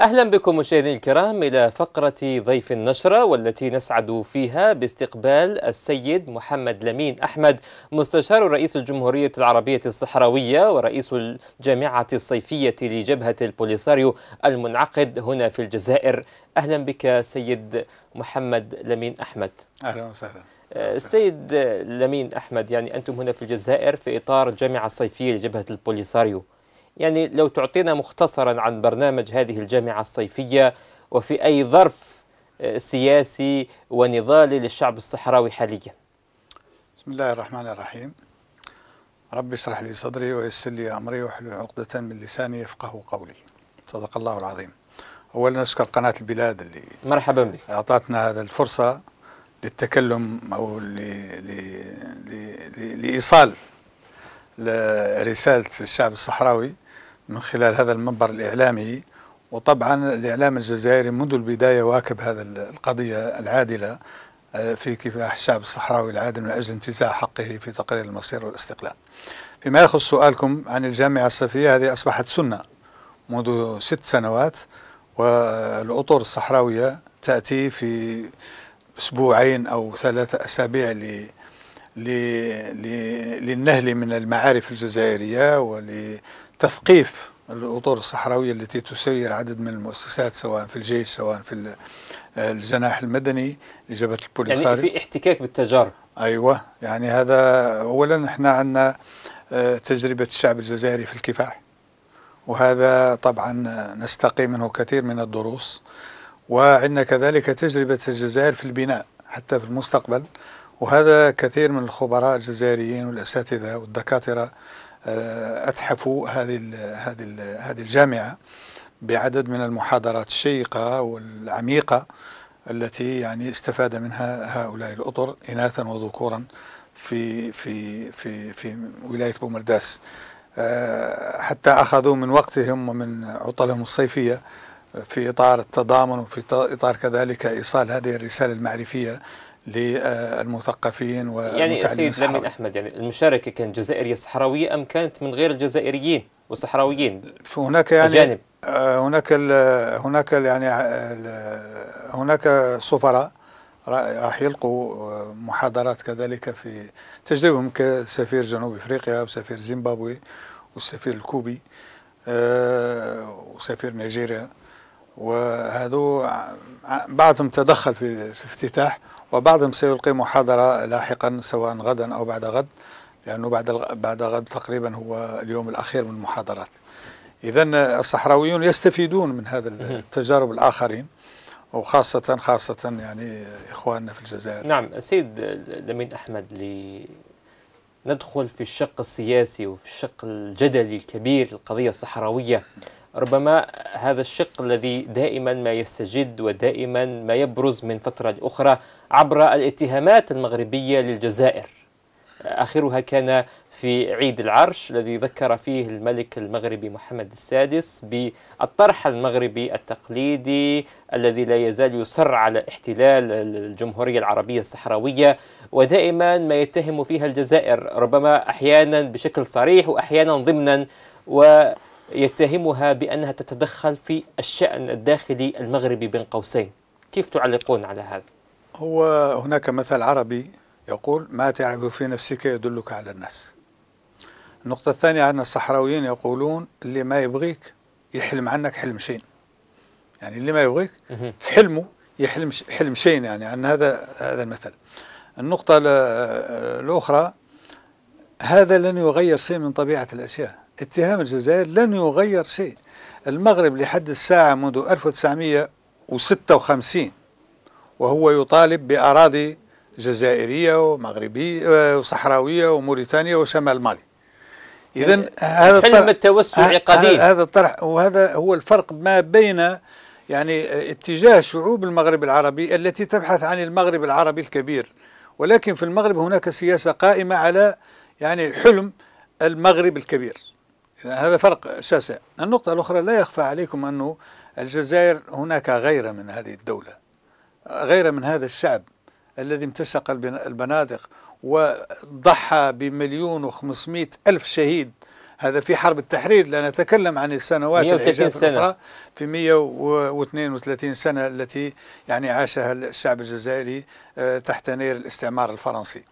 أهلا بكم مشاهدينا الكرام إلى فقرة ضيف النشرة والتي نسعد فيها باستقبال السيد محمد لمين أحمد مستشار رئيس الجمهورية العربية الصحراوية ورئيس الجامعة الصيفية لجبهة البوليساريو المنعقد هنا في الجزائر أهلا بك سيد محمد لمين أحمد أهلا وسهلا السيد آه، لمين أحمد يعني أنتم هنا في الجزائر في إطار الجامعة الصيفية لجبهة البوليساريو يعني لو تعطينا مختصرا عن برنامج هذه الجامعة الصيفية وفي أي ظرف آه، سياسي ونضالي للشعب الصحراوي حاليا بسم الله الرحمن الرحيم ربي اشرح لي صدري ويسر لي أمري واحلل عقدة من لساني يفقه قولي صدق الله العظيم أولا نشكر قناة البلاد اللي مرحبا بك أعطتنا هذا الفرصة للتكلم أو لإيصال رسالة الشعب الصحراوي من خلال هذا المنبر الإعلامي وطبعا الإعلام الجزائري منذ البداية واكب هذا القضية العادلة آه، في كفاح الشعب الصحراوي العادل من أجل انتزاع حقه في تقرير المصير والاستقلال فيما يخص سؤالكم عن الجامعة الصيفية هذه أصبحت سنة منذ ست سنوات والأطور الصحراوية تأتي في أسبوعين أو ثلاثة أسابيع للنهل من المعارف الجزائرية ول تثقيف الأطور الصحراوية التي تسير عدد من المؤسسات سواء في الجيش سواء في الجناح المدني لجبهة البوليساري يعني في احتكاك بالتجارب أيوة يعني هذا أولا احنا عندنا آه، تجربة الشعب الجزائري في الكفاح وهذا طبعا نستقي منه كثير من الدروس وعندنا كذلك تجربة الجزائر في البناء حتى في المستقبل وهذا كثير من الخبراء الجزائريين والاساتذه والدكاتره آه، اتحفوا هذه هذه هذه الجامعه بعدد من المحاضرات الشيقه والعميقه التي يعني استفاد منها هؤلاء الاطر اناثا وذكورا في في في في ولايه بومرداس آه، حتى اخذوا من وقتهم ومن عطلهم الصيفيه في اطار التضامن وفي اطار كذلك ايصال هذه الرساله المعرفيه للمثقفين والمتعلمين يعني سيد لمين أحمد يعني المشاركة كانت جزائرية صحراوية أم كانت من غير الجزائريين وصحراويين هناك يعني أجانب آه، هناك الـ هناك الـ يعني الـ هناك سفراء راح يلقوا محاضرات كذلك في تجربهم كسفير جنوب افريقيا وسفير زيمبابوي والسفير الكوبي آه، وسفير نيجيريا وهذو بعضهم تدخل في الافتتاح وبعضهم سيلقي محاضرة لاحقا سواء غدا أو بعد غد لأنه بعد بعد غد تقريبا هو اليوم الأخير من المحاضرات إذا الصحراويون يستفيدون من هذا التجارب الآخرين وخاصة خاصة يعني إخواننا في الجزائر نعم السيد لمين أحمد لي ندخل في الشق السياسي وفي الشق الجدلي الكبير للقضية الصحراوية ربما هذا الشق الذي دائما ما يستجد ودائما ما يبرز من فترة أخرى عبر الاتهامات المغربية للجزائر آخرها كان في عيد العرش الذي ذكر فيه الملك المغربي محمد السادس بالطرح المغربي التقليدي الذي لا يزال يصر على احتلال الجمهورية العربية الصحراوية ودائما ما يتهم فيها الجزائر ربما أحيانا بشكل صريح وأحيانا ضمنا و يتهمها بأنها تتدخل في الشأن الداخلي المغربي بين قوسين كيف تعلقون على هذا؟ هو هناك مثل عربي يقول ما تعرف في نفسك يدلك على الناس النقطة الثانية أن الصحراويين يقولون اللي ما يبغيك يحلم عنك حلم شين يعني اللي ما يبغيك في حلمه يحلم حلم شين يعني عن هذا هذا المثل النقطة الأخرى هذا لن يغير شيء من طبيعة الأشياء اتهام الجزائر لن يغير شيء المغرب لحد الساعة منذ 1956 وهو يطالب بأراضي جزائرية ومغربية آه، وصحراوية وموريتانيا وشمال مالي إذا يعني هذا حلم التوسع قديم هذا الطرح وهذا هو الفرق ما بين يعني اتجاه شعوب المغرب العربي التي تبحث عن المغرب العربي الكبير ولكن في المغرب هناك سياسة قائمة على يعني حلم المغرب الكبير هذا فرق شاسع النقطة الأخرى لا يخفى عليكم أنه الجزائر هناك غيرة من هذه الدولة غيرة من هذا الشعب الذي امتشق البنادق وضحى بمليون وخمسمائة ألف شهيد هذا في حرب التحرير لا نتكلم عن السنوات العجاف سنة. الأخرى في 132 سنة التي يعني عاشها الشعب الجزائري آه، تحت نير الاستعمار الفرنسي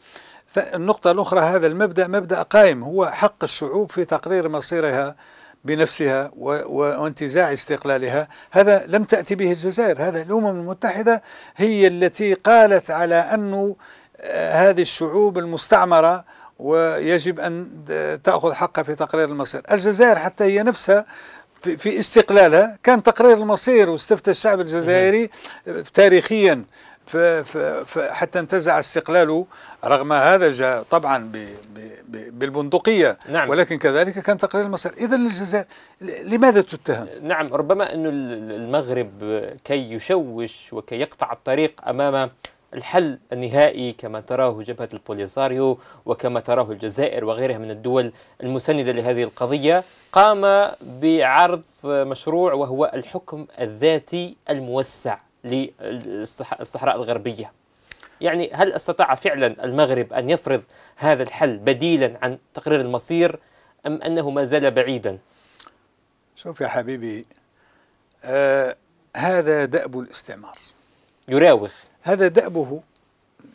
النقطة الأخرى هذا المبدأ مبدأ قائم هو حق الشعوب في تقرير مصيرها بنفسها وانتزاع استقلالها هذا لم تأتي به الجزائر هذا الأمم المتحدة هي التي قالت على أن آه، هذه الشعوب المستعمرة ويجب أن تأخذ حقها في تقرير المصير الجزائر حتى هي نفسها في استقلالها كان تقرير المصير واستفتى الشعب الجزائري تاريخيا حتى انتزع استقلاله رغم هذا جاء طبعا بالبندقية نعم. ولكن كذلك كان تقرير المصير إذا الجزائر لماذا تتهم؟ نعم ربما أن المغرب كي يشوش وكي يقطع الطريق أمام الحل النهائي كما تراه جبهة البوليساريو وكما تراه الجزائر وغيرها من الدول المسندة لهذه القضية قام بعرض مشروع وهو الحكم الذاتي الموسع للصحراء الغربية يعني هل استطاع فعلا المغرب أن يفرض هذا الحل بديلا عن تقرير المصير أم أنه ما زال بعيدا شوف يا حبيبي آه هذا دأب الاستعمار يراوغ هذا دأبه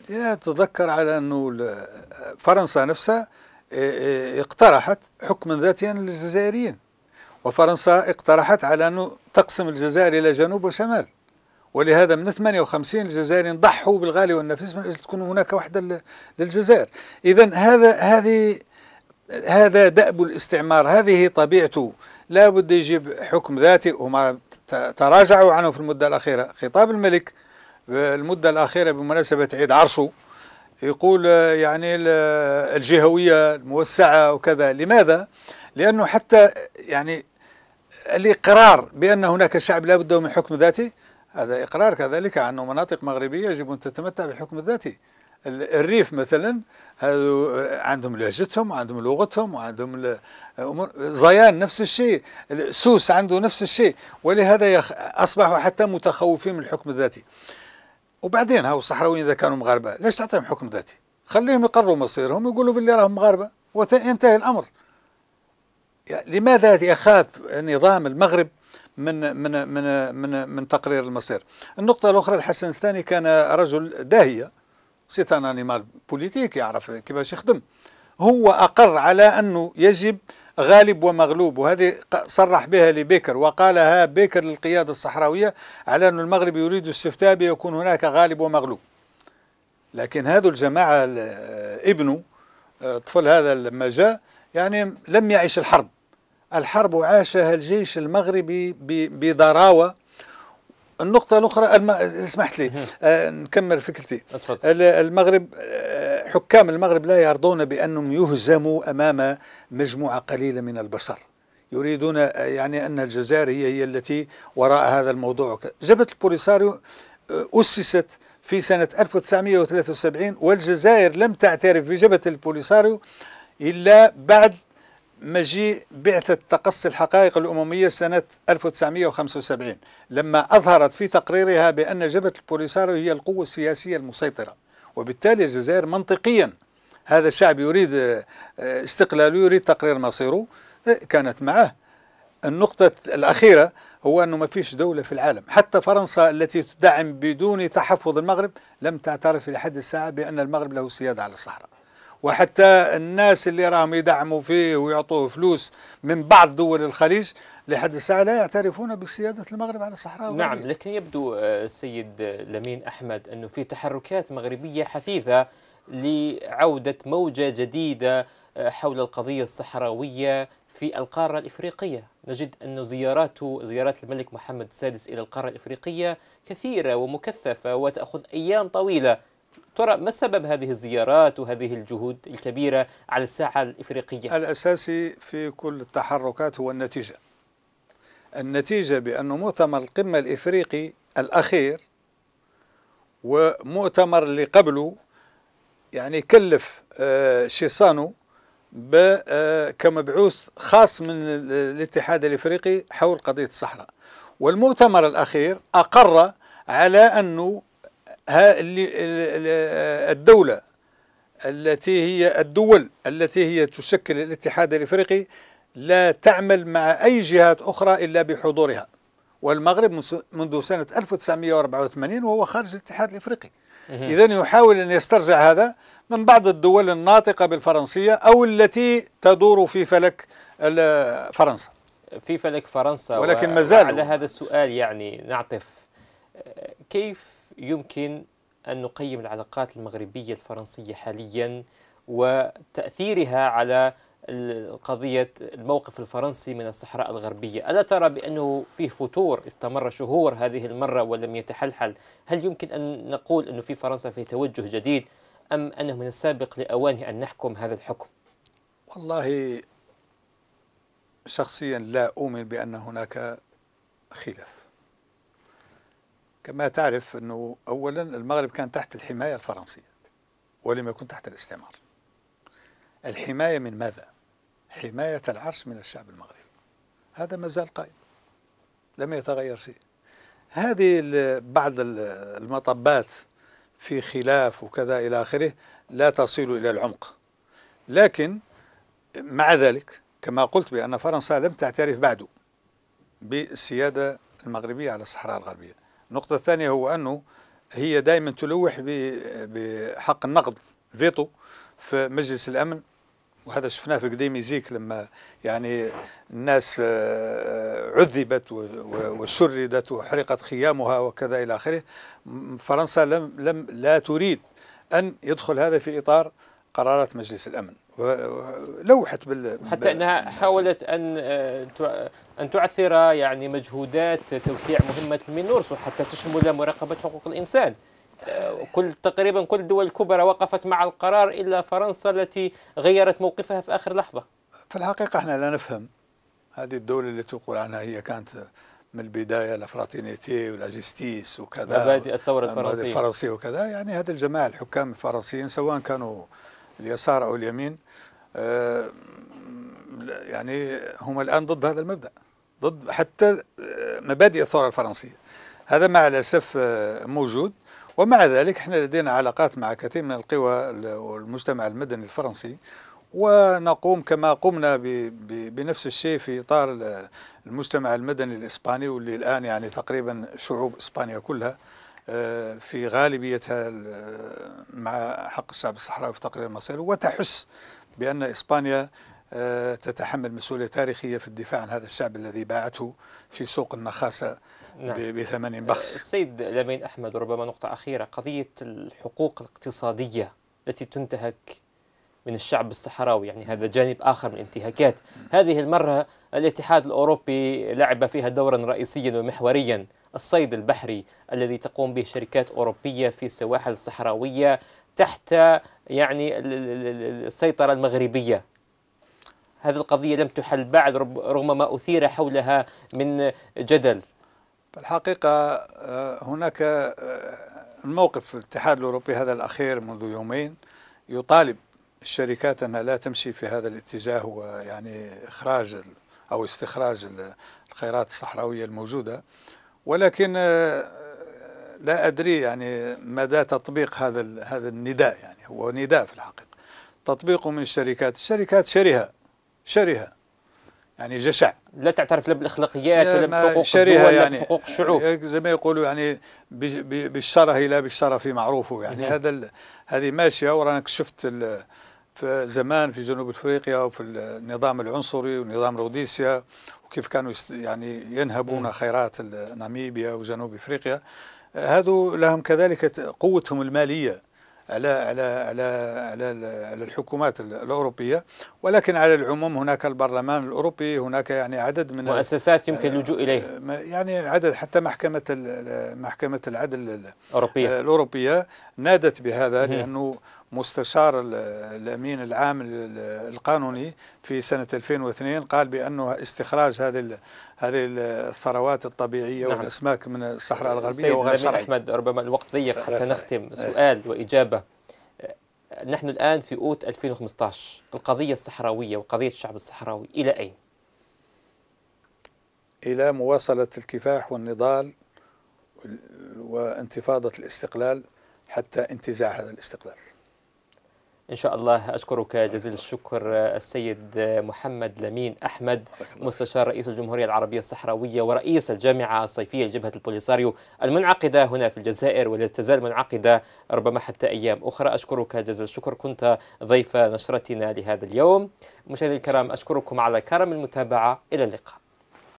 لا تتذكر على أنه فرنسا نفسها آه، آه، اقترحت حكما ذاتيا للجزائريين وفرنسا اقترحت على أنه تقسم الجزائر إلى جنوب وشمال ولهذا من 58 الجزائريين ضحوا بالغالي والنفيس من اجل تكون هناك وحده للجزائر اذا هذا هذه هذا دأب الاستعمار هذه طبيعته لا بد يجيب حكم ذاتي وما تراجعوا عنه في المدة الأخيرة خطاب الملك المدة الأخيرة بمناسبة عيد عرشه يقول يعني الجهوية الموسعة وكذا لماذا؟ لأنه حتى يعني الإقرار بأن هناك شعب لا بد من حكم ذاتي هذا إقرار كذلك أنه مناطق مغربية يجب أن تتمتع بالحكم الذاتي الريف مثلا هذو عندهم لهجتهم وعندهم لغتهم وعندهم زيان نفس الشيء سوس عنده نفس الشيء ولهذا يخ... أصبحوا حتى متخوفين من الحكم الذاتي وبعدين هاو الصحراويين إذا كانوا مغاربة ليش تعطيهم حكم ذاتي خليهم يقرروا مصيرهم يقولوا باللي راهم مغاربة وينتهي الأمر يعني لماذا يخاف نظام المغرب من من من من من تقرير المصير. النقطة الأخرى الحسن الثاني كان رجل داهية سيت ان انيمال بوليتيك يعرف كيفاش يخدم. هو أقر على أنه يجب غالب ومغلوب وهذه صرح بها لبيكر وقالها بيكر للقيادة الصحراوية على أن المغرب يريد استفتاء بيكون هناك غالب ومغلوب لكن هذا الجماعة ابنه الطفل آه، هذا لما جاء يعني لم يعش الحرب الحرب عاشها الجيش المغربي بضراوه النقطة الأخرى اسمحت لي آه نكمل فكرتي المغرب آه، حكام المغرب لا يرضون بأنهم يهزموا أمام مجموعة قليلة من البشر يريدون آه، يعني أن الجزائر هي هي التي وراء هذا الموضوع جبهة البوليساريو آه، أسست في سنة 1973 والجزائر لم تعترف بجبهة البوليساريو إلا بعد مجيء بعثة تقصي الحقائق الأممية سنة 1975 لما أظهرت في تقريرها بأن جبهة البوليساريو هي القوة السياسية المسيطرة وبالتالي الجزائر منطقيا هذا الشعب يريد آه، استقلاله يريد تقرير مصيره آه، كانت معه النقطة الأخيرة هو أنه ما فيش دولة في العالم حتى فرنسا التي تدعم بدون تحفظ المغرب لم تعترف إلى حد الساعة بأن المغرب له سيادة على الصحراء وحتى الناس اللي راهم يدعموا فيه ويعطوه فلوس من بعض دول الخليج لحد الساعة لا يعترفون بسيادة المغرب على الصحراء نعم لكن يبدو آه، السيد لمين أحمد أنه في تحركات مغربية حثيثة لعودة موجة جديدة آه، حول القضية الصحراوية في القارة الإفريقية نجد أن زيارات زيارات الملك محمد السادس إلى القارة الإفريقية كثيرة ومكثفة وتأخذ أيام طويلة ترى ما سبب هذه الزيارات وهذه الجهود الكبيرة على الساحة الإفريقية؟ الأساسي في كل التحركات هو النتيجة النتيجة بأن مؤتمر القمة الإفريقي الأخير ومؤتمر اللي قبله يعني كلف آه، شيسانو آه، كمبعوث خاص من الاتحاد الإفريقي حول قضية الصحراء والمؤتمر الأخير أقر على أنه ها الدولة التي هي الدول التي هي تشكل الاتحاد الافريقي لا تعمل مع اي جهات اخرى الا بحضورها والمغرب منذ سنه 1984 وهو خارج الاتحاد الافريقي اذا يحاول ان يسترجع هذا من بعض الدول الناطقه بالفرنسيه او التي تدور في فلك فرنسا في فلك فرنسا ولكن ما زال على هذا السؤال يعني نعطف آه، كيف يمكن أن نقيم العلاقات المغربية الفرنسية حاليا وتأثيرها على قضية الموقف الفرنسي من الصحراء الغربية ألا ترى بأنه فيه فتور استمر شهور هذه المرة ولم يتحلحل هل يمكن أن نقول أنه في فرنسا في توجه جديد أم أنه من السابق لأوانه أن نحكم هذا الحكم والله شخصيا لا أؤمن بأن هناك خلاف كما تعرف أنه أولا المغرب كان تحت الحماية الفرنسية ولم يكن تحت الاستعمار الحماية من ماذا؟ حماية العرش من الشعب المغربي هذا ما زال قائم لم يتغير شيء هذه بعض المطبات في خلاف وكذا إلى آخره لا تصل إلى العمق لكن مع ذلك كما قلت بأن فرنسا لم تعترف بعد بالسيادة المغربية على الصحراء الغربية النقطة الثانية هو أنه هي دائما تلوح بحق النقد فيتو في مجلس الأمن وهذا شفناه في قديم يزيك لما يعني الناس آه، آه، عذبت وشردت وحرقت خيامها وكذا إلى آخره فرنسا لم, لم لا تريد أن يدخل هذا في إطار قرارات مجلس الأمن لوحت بال حتى انها حاولت ان آه، ان تعثر يعني مجهودات توسيع مهمه المينورسو حتى تشمل مراقبه حقوق الانسان آه، كل تقريبا كل الدول الكبرى وقفت مع القرار الا فرنسا التي غيرت موقفها في اخر لحظه في الحقيقه احنا لا نفهم هذه الدوله اللي تقول عنها هي كانت من البدايه لافراتينيتي ولاجستيس وكذا مبادئ الثوره الفرنسيه الفرنسيه وكذا يعني هذا الجماعه الحكام الفرنسيين سواء كانوا اليسار أو اليمين آه، يعني هم الآن ضد هذا المبدأ ضد حتى آه، مبادئ الثورة الفرنسية هذا مع الأسف آه، موجود ومع ذلك احنا لدينا علاقات مع كثير من القوى والمجتمع المدني الفرنسي ونقوم كما قمنا بنفس الشيء في اطار المجتمع المدني الاسباني واللي الان يعني تقريبا شعوب اسبانيا كلها آه، في غالبيتها آه، مع حق الشعب الصحراوي في تقرير المصير وتحس بأن إسبانيا آه، تتحمل مسؤولية تاريخية في الدفاع عن هذا الشعب الذي باعته في سوق النخاسة نعم. بثمن بخس السيد لامين أحمد ربما نقطة أخيرة قضية الحقوق الاقتصادية التي تنتهك من الشعب الصحراوي يعني هذا جانب آخر من الانتهاكات هذه المرة الاتحاد الأوروبي لعب فيها دورا رئيسيا ومحوريا الصيد البحري الذي تقوم به شركات أوروبية في السواحل الصحراوية تحت يعني السيطرة المغربية هذه القضية لم تحل بعد رغم ما أثير حولها من جدل الحقيقة آه، هناك آه، الموقف الاتحاد الأوروبي هذا الأخير منذ يومين يطالب الشركات أنها لا تمشي في هذا الاتجاه ويعني إخراج أو استخراج الخيرات الصحراوية الموجودة ولكن آه، لا أدري يعني مدى تطبيق هذا هذا النداء يعني هو نداء في الحقيقة تطبيقه من الشركات الشركات شرها شرها يعني جشع لا تعترف لا بالاخلاقيات ولا بحقوق شريها يعني بحقوق الشعوب زي ما يقولوا يعني بالشره لا بالشرف معروفه يعني نعم. هذا هذه ماشيه ورانا شفت في زمان في جنوب افريقيا وفي النظام العنصري ونظام روديسيا وكيف كانوا يعني ينهبون خيرات ناميبيا وجنوب افريقيا هذو لهم كذلك قوتهم الماليه على على على على على الحكومات الاوروبيه ولكن على العموم هناك البرلمان الاوروبي هناك يعني عدد من مؤسسات يمكن اللجوء آه، اليها يعني عدد حتى محكمه محكمه العدل الاوروبيه آه، الاوروبيه نادت بهذا لانه مستشار الامين العام القانوني في سنه 2002 قال بانه استخراج هذه هذه الثروات الطبيعيه نعم. والاسماك من الصحراء الغربيه وغير شرعي احمد ربما الوقت ضيق حتى نختم سؤال واجابه نحن الان في اوت 2015 القضيه الصحراويه وقضيه الشعب الصحراوي الى اين؟ الى مواصله الكفاح والنضال وانتفاضه الاستقلال حتى انتزاع هذا الاستقلال إن شاء الله أشكرك جزيل الشكر السيد محمد لمين أحمد مستشار رئيس الجمهورية العربية الصحراوية ورئيس الجامعة الصيفية لجبهة البوليساريو المنعقدة هنا في الجزائر والتي تزال منعقدة ربما حتى أيام أخرى أشكرك جزيل الشكر كنت ضيف نشرتنا لهذا اليوم مشاهدي الكرام أشكركم على كرم المتابعة إلى اللقاء